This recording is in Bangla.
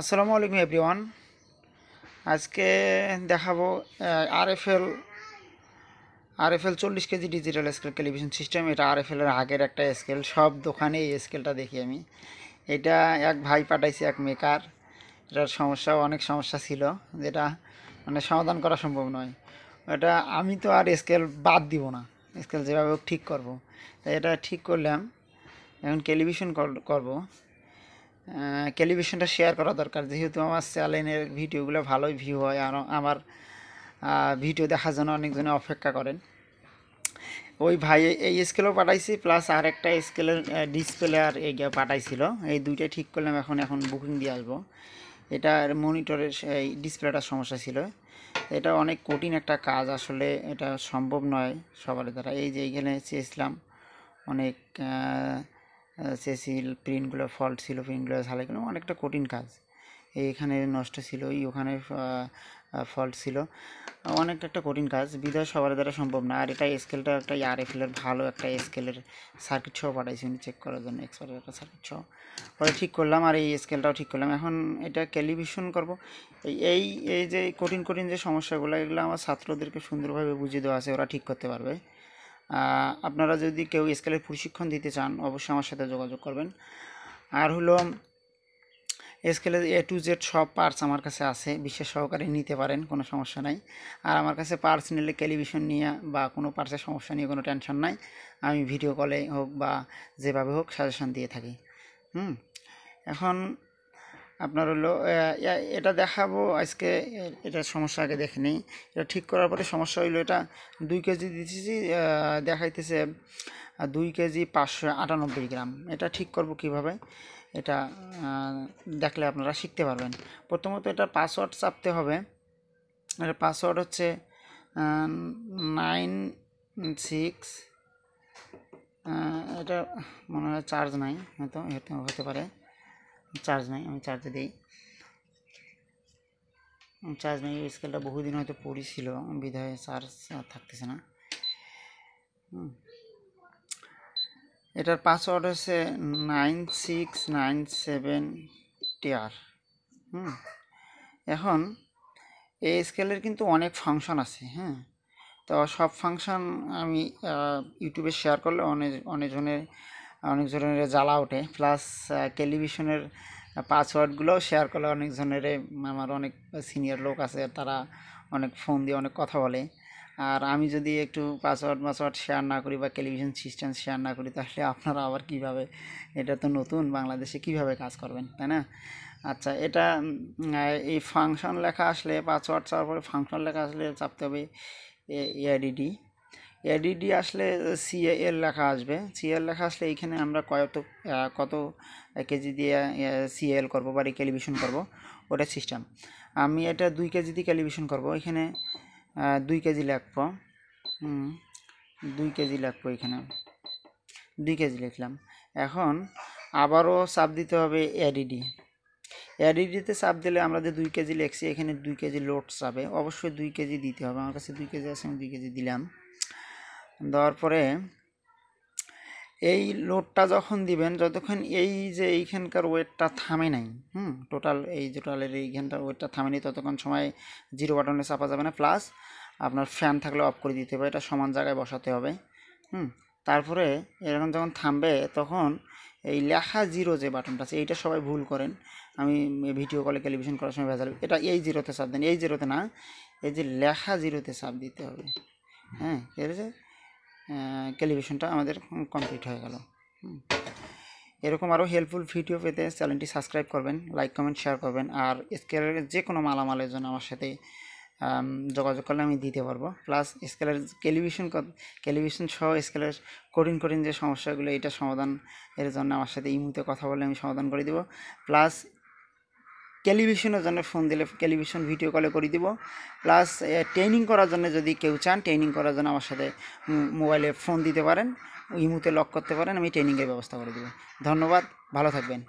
আসসালামু আলাইকুম এভরিওয়ান আজকে দেখাবো আর এফ এল আর এফ এল চল্লিশ kg digital scale television system এটা আর এফ এলের আগের একটা স্কেল সব দোকানে এই স্কেলটা দেখি আমি এটা এক ভাই পাঠাইছি এক মেকার এটার সমস্যা অনেক সমস্যা ছিল যেটা মানে সমাধান করা সম্ভব নয় এটা আমি তো আর স্কেল বাদ দিব না স্কেল যেভাবে হোক ঠিক করব তাই এটা ঠিক করলাম এখন টেলিভিশন করব টেলিভিশনটা শেয়ার করা দরকার যেহেতু আমার চ্যানেলের ভিডিওগুলো ভালোই ভিউ হয় আর আমার ভিডিও দেখার জন্য অনেকজনে অপেক্ষা করেন ওই ভাই এই স্কেলও পাঠাইছি প্লাস আর একটা স্কেলের ডিসপ্লে আর এই পাঠাইছিল এই দুইটাই ঠিক করলাম এখন এখন বুকিং দিয়ে আসবো এটার মনিটরের এই ডিসপ্লেটার সমস্যা ছিল এটা অনেক কঠিন একটা কাজ আসলে এটা সম্ভব নয় সবার দ্বারা এই যে এইখানে চেয়েছিলাম অনেক সে সিল প্রিন্টগুলো ফল্ট ছিল প্রিন্টগুলো সালাই অনেকটা কঠিন কাজ এইখানে নষ্ট ছিল ওখানে ফল্ট ছিল অনেকটা একটা কঠিন কাজ বিধায় সবার দ্বারা সম্ভব না আর এটা স্কেলটা একটা আর এফেলের ভালো একটা স্কেলের সার্কিট ছ পাঠাইছি উনি চেক করার জন্য এক্সপার্টের একটা সার্কিট ছ পরে ঠিক করলাম আর এই স্কেলটাও ঠিক করলাম এখন এটা ক্যালিভেশন করব এই এই যে কঠিন কঠিন যে সমস্যাগুলো এগুলো আমার ছাত্রদেরকে সুন্দরভাবে বুঝিয়ে দেওয়া আছে ওরা ঠিক করতে পারবে আপনারা যদি কেউ স্কেলের প্রশিক্ষণ দিতে চান অবশ্যই আমার সাথে যোগাযোগ করবেন আর হলো স্কেলের এ টু জেড সব পার্টস আমার কাছে আছে বিশ্বের সহকারে নিতে পারেন কোনো সমস্যা নাই আর আমার কাছে পার্টস নিলে টেলিভিশন নিয়ে বা কোনো পার্টসের সমস্যা নিয়ে কোনো টেনশন নাই আমি ভিডিও কলে হোক বা যেভাবে হোক সাজেশন দিয়ে থাকি হুম এখন আপনার হলো এটা দেখাবো আজকে এটা সমস্যা আগে দেখে নিই এটা ঠিক করার পরে সমস্যা হইলো এটা দুই কেজি দিতেছি দেখাইতেছে দুই কেজি পাঁচশো আটানব্বই গ্রাম এটা ঠিক করব কিভাবে এটা দেখলে আপনারা শিখতে পারবেন প্রথমত এটা পাসওয়ার্ড চাপতে হবে এটা পাসওয়ার্ড হচ্ছে নাইন সিক্স এটা মনে হয় চার্জ নাই হয়তো হতে পারে চার্জ নাই আমি চার্জে দিই চার্জ নেই এই স্কেলটা বহুদিন হয়তো পড়েছিল বিধায় চার্জ থাকতেছে না এটার পাসওয়ার্ড হচ্ছে nine six nine seven TR হুম এখন এই স্কেলের কিন্তু অনেক ফাংশন আছে হ্যাঁ তো সব ফাংশন আমি ইউটিউবে শেয়ার করলে অনেক অনেকজনের অনেক ধরনের জ্বালা ওঠে প্লাস টেলিভিশনের পাসওয়ার্ডগুলো শেয়ার করলে অনেক ধরনের আমার অনেক সিনিয়র লোক আছে তারা অনেক ফোন দিয়ে অনেক কথা বলে আর আমি যদি একটু পাসওয়ার্ড মাসওয়ার্ড শেয়ার না করি বা টেলিভিশন সিস্টেম শেয়ার না করি তাহলে আপনারা আবার কিভাবে এটা তো নতুন বাংলাদেশে কিভাবে কাজ করবেন তাই না আচ্ছা এটা এই ফাংশন লেখা আসলে পাসওয়ার্ড চাওয়ার পরে ফাংশন লেখা আসলে চাপতে হবে এআইডিডি এডিডি আসলে সিএল লেখা আসবে সিএল লেখা আসলে এইখানে আমরা কত কত কেজি দিয়ে সিএল করব বা ক্যালিভেশন করব ওটা সিস্টেম আমি এটা দুই কেজি দিয়ে ক্যালিভিশন করব এখানে দুই কেজি লাগব দুই কেজি লাগবো এখানে দুই কেজি লিখলাম এখন আবারও চাপ দিতে হবে এডিডি এডিডিতে চাপ দিলে আমরা যে দুই কেজি লেখছি এখানে দুই কেজি লোড চাপে অবশ্যই দুই কেজি দিতে হবে আমার কাছে দুই কেজি আছে আমি দুই কেজি দিলাম দেওয়ার পরে এই লোডটা যখন দিবেন যতক্ষণ এই যে এইখানকার ওয়েটটা থামে নাই হুম টোটাল এই টোটালের এইখানটার ওয়েটটা থামে ততক্ষণ সময় জিরো বাটনে চাপা যাবে না প্লাস আপনার ফ্যান থাকলে অফ করে দিতে হবে এটা সমান জায়গায় বসাতে হবে হুম তারপরে এরকম যখন থামবে তখন এই লেখা জিরো যে বাটনটা আছে এইটা সবাই ভুল করেন আমি ভিডিও কলে টেলিভিশন করার সময় ভেজাল এটা এই জিরোতে চাপ দেন এই জিরোতে না এই যে লেখা জিরোতে চাপ দিতে হবে হ্যাঁ ঠিক আছে ক্যালিব্রেশনটা আমাদের কমপ্লিট হয়ে গেল এরকম আরও হেল্পফুল ভিডিও পেতে চ্যানেলটি সাবস্ক্রাইব করবেন লাইক কমেন্ট শেয়ার করবেন আর স্কেলের যে কোনো মালামালের জন্য আমার সাথে যোগাযোগ করলে আমি দিতে পারবো প্লাস স্কেলের ক্যালিব্রেশন ক্যালিব্রেশন সহ স্কেলের কঠিন কঠিন যে সমস্যাগুলো এটা সমাধান এর জন্য আমার সাথে ইমুতে কথা বলে আমি সমাধান করে দেবো প্লাস টেলিভিশনের জন্য ফোন দিলে টেলিভিশন ভিডিও কলে করে দিব প্লাস ট্রেনিং করার জন্য যদি কেউ চান ট্রেনিং করার জন্য আমার সাথে মোবাইলে ফোন দিতে পারেন ইমুতে লক করতে পারেন আমি ট্রেনিংয়ের ব্যবস্থা করে দেবো ধন্যবাদ ভালো থাকবেন